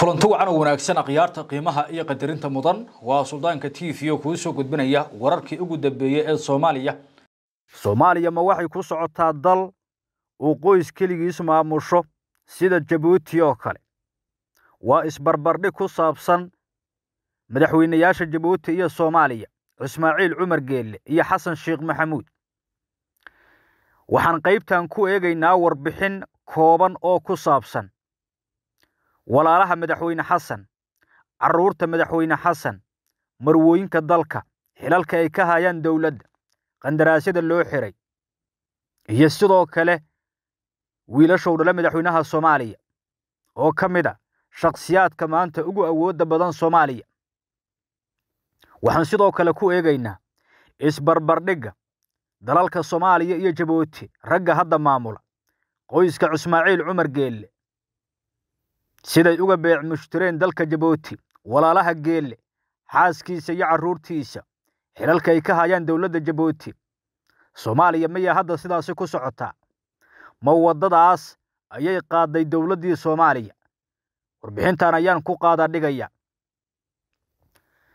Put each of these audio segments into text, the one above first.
kulanto wacan oo wanaagsan akhyaarta qiimaha iyo qadarinta mudan waa suldaanka t v oo kuu soo gudbinaya wararkii ugu dambeeyey ee soomaaliya soomaaliya ma waxay ku socotaa dal uu qoys keligiis maamusho sida jabuuti oo kale waa isbarbardhig ku saabsan madaxweynayaasha jabuuti iyo soomaaliya cismaaciil cumar geelle iyo xasan sheekh maxamuud waxaan qaybtan ku eegaynaa warbixin kooban oo ku saabsan walaalaha madaxweyne xasan carruurta madaxweyne xasan marwooyinka dalka xilalka ay ka hayaan dowladda qandaraasyada loo xiray iyo sidoo kale wiilashow dhale madaxweynaha soomaaliya oo ka mid a shakhsiyaadka maanta ugu awoodda badan soomaaliya waxaan sidoo kale ku eegaynaa isbarbardhigga dalalka soomaaliya iyo jabuuti ragga hadda maamula qoyska cusmaaciil cumar geelle siday uga beec mushtireen dalka jabuuti walaalaha geelle xaaskiisa iyo carruurtiisa ay ka hayaan dowladda jabuuti soomaaliya miyaa hadda sidaasi ku socotaa ma waddadaas ayay qaaday dowladdii soomaaliya warbixintan ayaan ku qaada dhigaya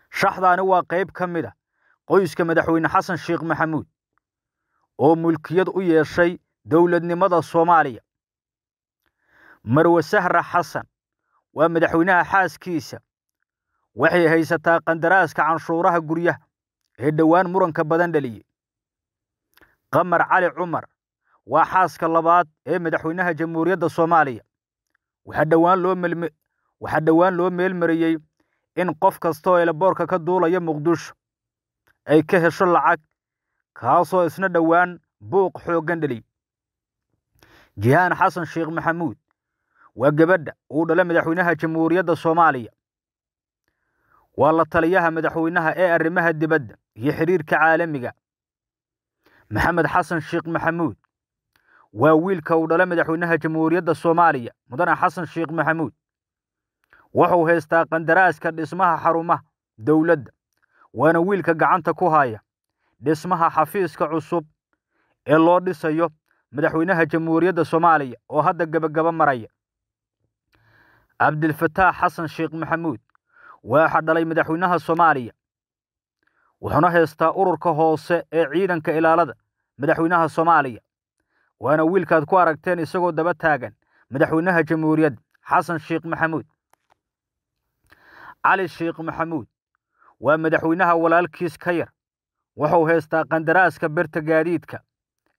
shaxdaani waa qayb ka mid a qoyska madaxweyne xasan sheekh maxamuud oo mulkiyad u yeeshay dowladnimada soomaaliya marwe sahra xasan waa madaxweynaha xaaskiisa waxay haysataa qandaraaska canshuuraha guryaha ee dhowaan muranka badan dhaliyey qamar cali cumar waa xaaska labaad ee madaxweynaha jamhuuriyadda soomaaliya waxaa dhowaan loo meelmariyey in qof kastaoo eelaboorka ka duulaya muqdisho ay ka hesho lacag kaasoo isna dhowaan buuq xooggan dhaliyey jihaan xasan sheekh maxamuud waa gabadha uu dhalo madaxweynaha jamhuuriyadda soomaaliya waa la taliyaha madaxweynaha ee arrimaha dibadda iyo xidhiirka caalamiga maxamed xasan sheekh maxamuud waa wiilka uu dhalo madaxweynaha jamhuuriyadda soomaaliya mudane xasan sheekh maxamuud wuxuu haystaa qandaraaska dhismaha xarumaha dowladda waana wiilka gacanta ku haaya dhismaha xafiiska cusub ee loo dhisayo madaxweynaha jamhuuriyadda soomaaliya oo hadda gebagabo maraya cabdilfataax xasan sheekh maxamuud waxaa dhalay madaxweynaha soomaaliya wuxuuna haystaa ururka hoose ee ciidanka ilaalada madaxweynaha soomaaliya waana wiilkaad ku aragteen isagoo daba taagan madaxweynaha jamhuuriyadda xasan sheekh maxamuud cali sheekh maxamuud waa madaxweynaha walaalkiis ka yar wuxuu haystaa qandaraaska birta gaadiidka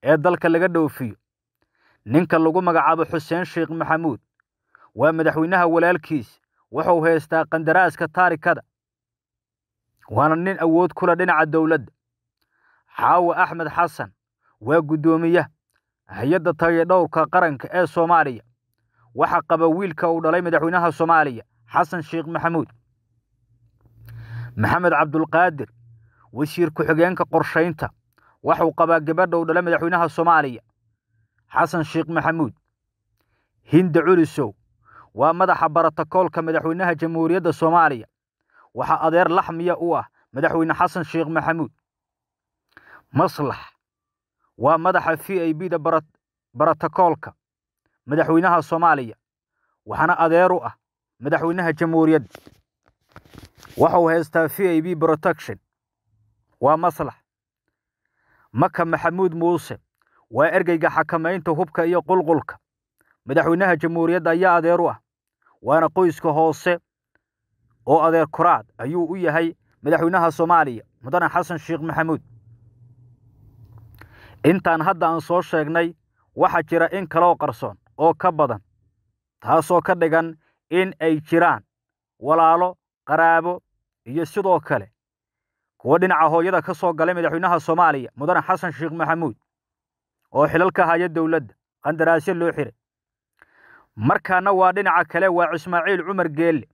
ee dalka laga dhoofiyo ninka lagu magacaabo xuseen sheekh maxamuud waa madaxweynaha walaalkiis wuxuu haystaa qandaraaska taarikada waana nin awood kula dhinaca dowladda xaawa axmed xasan waa guddoomiyaha hay-adda tayadhowrka qaranka ee soomaaliya waxaa qaba wiilka uu dhalay madaxweynaha soomaaliya xasan sheekh maxamuud maxamed cabdulqaadir wasiir ku-xigeenka qorshaynta waxuu qabaa gabadha uu dhalay madaxweynaha soomaaliya xasan sheekh maxamuud hinda culisow waa madaxa baratakoolka madaxweynaha jamhuuriyadda soomaaliya waxaa adeer laxmiya u ah madaxweyne xasan sheekh maxamuud maslax waa madaxa v i b da baratakoolka madaxweynaha soomaaliya waxaana adeer u ah madaxweynaha jamhuuriyadda waxau haystaa v i b protection waa maslax maka maxamuud muuse waa ergeyga xakamaynta hubka iyo qulqulka madaxweynaha jamhuuriyadda ayaa adeer u ah waana qoyska hoose oo adeer koraad ayuu u yahay madaxweynaha soomaaliya mudane xasan sheekh maxamuud intaan hadda aan soo sheegnay waxaa jira in kaloo qarsoon oo ka badan taasoo ka dhigan in ay jiraan walaalo qaraabo iyo sidoo kale kuwo dhinaca hooyada ka soo galay madaxweynaha soomaaliya mudane xasan sheekh maxamuud oo xilalka haya dowladda qandaraasyo loo xiray markaana waa dhinaca kale waa cismaaciil cumar geelle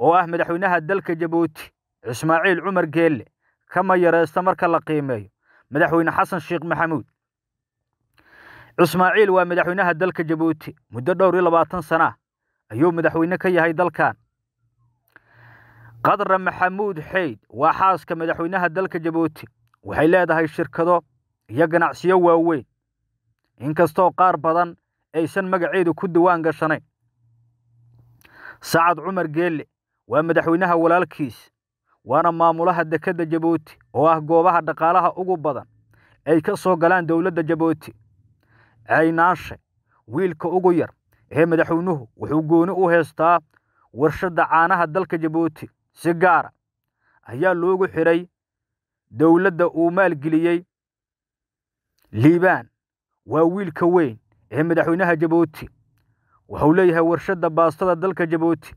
oo ah madaxweynaha dalka jabuuti cismaaciil cumar geelle kama yareysta marka la qiimeeyo madaxweyne xasan sheekh maxamuud cismaaciil waa madaxweynaha dalka jabuuti muddo dhowr iyo labaatan sana ah ayuu madaxweyne ka yahay dalkan qadra maxamuud xeyd waa xaaska madaxweynaha dalka jabuuti waxay leedahay shirkado iyo ganacsiyo waaweyn inkastoo qaar badan aysan magaceedu ku diwaan gashanayn sacad cumar geelle waa madaxweynaha walaalkiis waana maamulaha dekedda jabuuti oo ah goobaha dhaqaalaha ugu badan ay ka soo galaan dowladda jabuuti caynaanshe wiilka ugu yar ee madaxweynuhu wuxuu gooni u haystaa warshadda caanaha dalka jabuuti si gaara ah, ayaa loogu xidhay dowladda uu maalgeliyey liibaan waa wiilka weyn ee madaxweynaha jabuuti wuxuu leeyahay warshadda baastada dalka jabuuti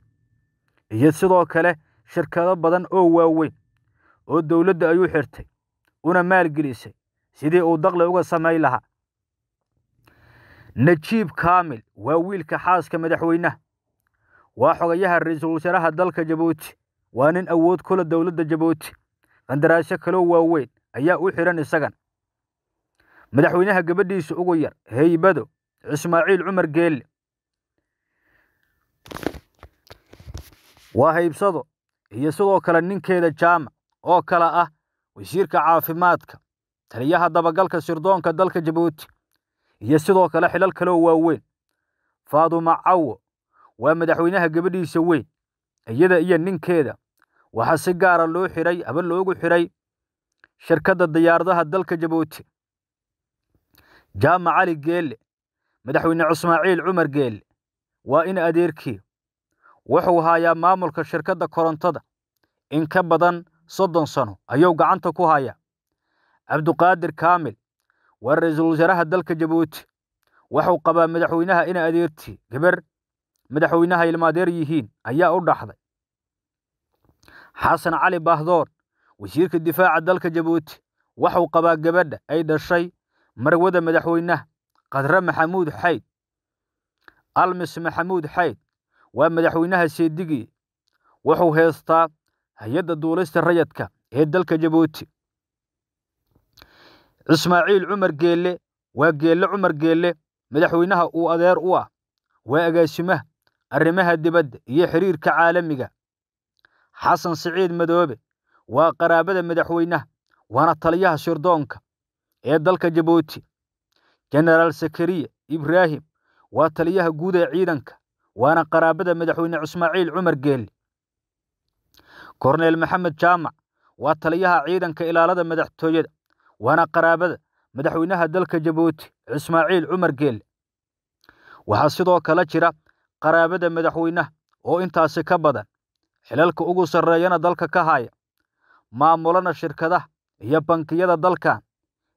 iyo sidoo kale shirkado badan oo waaweyn oo dowladda ayuu xirtay una maalgelisay sidii uu daqli uga samayn lahaa najiib kaamil waa wiilka xaaska madaxweynaha waa xogayaha ra-iisul wasaaraha dalka jabuuti waa nin awood kula dowladda jabuuti qandaraasyo kaloo waaweyn ayaa u xidhan isagan madaxweynaha gabadhiisa ugu yar heybado cismaaciil cumar geelle waa haybsado iyo sidoo kale ninkeeda jaamac oo kale ah wasiirka caafimaadka taliyaha dabagalka sirdoonka dalka jabuuti iyo sidoo kale xilal kaleo waaweyn faaduma cawo waa madaxweynaha gabadhiisa weyn iyada iyo ninkeeda waxaa si gaara ah loo xidhay aba loogu xidhay shirkadda diyaaradaha dalka jabuuti jaamac cali geelle madaxweyne cusmaaciil cumar geelle waa in adeerkii wuxuu hayaa maamulka shirkadda korontada in ka badan soddon sano ayuu gacanta ku hayaa cabduqaadir kaamil waa ra-iisul wasaaraha dalka jabuuti wuxuu qabaa madaxweynaha in adeertii gabar madaxweynaha ilmaadeer yihiin ayaa u dhaxday xasan cali baahdoor wasiirka difaaca dalka jabuuti wuxuu qabaa gabadha ay dhashay marwada madaxweynaha khadre maxamuud xayd almis maxamuud xayd waa madaxweynaha seedigii wuxuu heystaa hay-adda duulista rayadka ee dalka jabuuti cismaaciil cumar geelle waa geelle cumar geelle madaxweynaha uu adeer u ah waa agaasimaha arrimaha dibadda iyo xiriirka caalamiga xasan siciid madoobe waa qaraabada madaxweynaha waana taliyaha shirdoonka ee dalka jabuuti jenaraal sakariya ibraahim waa taliyaha guud ee ciidanka waana qaraabada madaxweyne cismaaciil cumar geeli korneel maxamed jaamac waa taliyaha ciidanka ilaalada madaxtooyada waana qaraabada madaxweynaha dalka jabuuti cismaaciil cumar geeli waxaa sidoo kale jira qaraabada madaxweynaha oo intaasi ka badan xilalka ugu sarreeyana dalka ka haya maamulana shirkadaha iyo bankiyada dalkan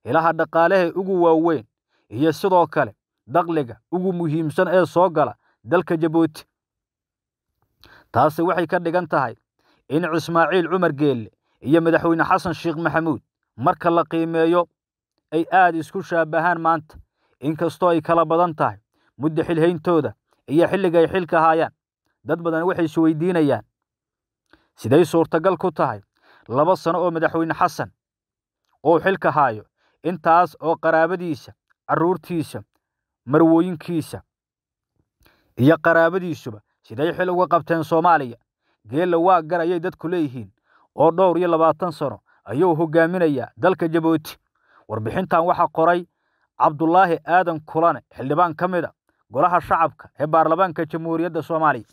ilaha dhaqaalaha ugu waaweyn iyo sidoo kale daqliga ugu muhiimsan ee soo gala dalka jabuuti taasi waxay ka dhigan tahay in cismaaciil cumar geelle iyo madaxweyne xasan sheekh maxamuud marka la qiimeeyo ay aad isku shaabahaan maanta inkastoo ay kala badan tahay mudda xilhayntooda iyo xilliga ay xilka haayaan dad badan waxay isweydiinayaan siday suurtagal ku tahay laba sano oo madaxweyne xasan uu xilka haayo intaas oo qaraabadiisa caruurtiisa marwooyinkiisa iyo qaraabadiisuba siday xil uga qabteen soomaaliya geella waa gar ayay dadku leeyihiin oo dhowr iyo labaatan sano ayuu hoggaaminayaa dalka jabuuti warbixintan waxaa qoray cabdulaahi aadan kulane xildhibaan ka mid a ah golaha shacabka ee baarlamaanka jamhuuriyadda soomaaliya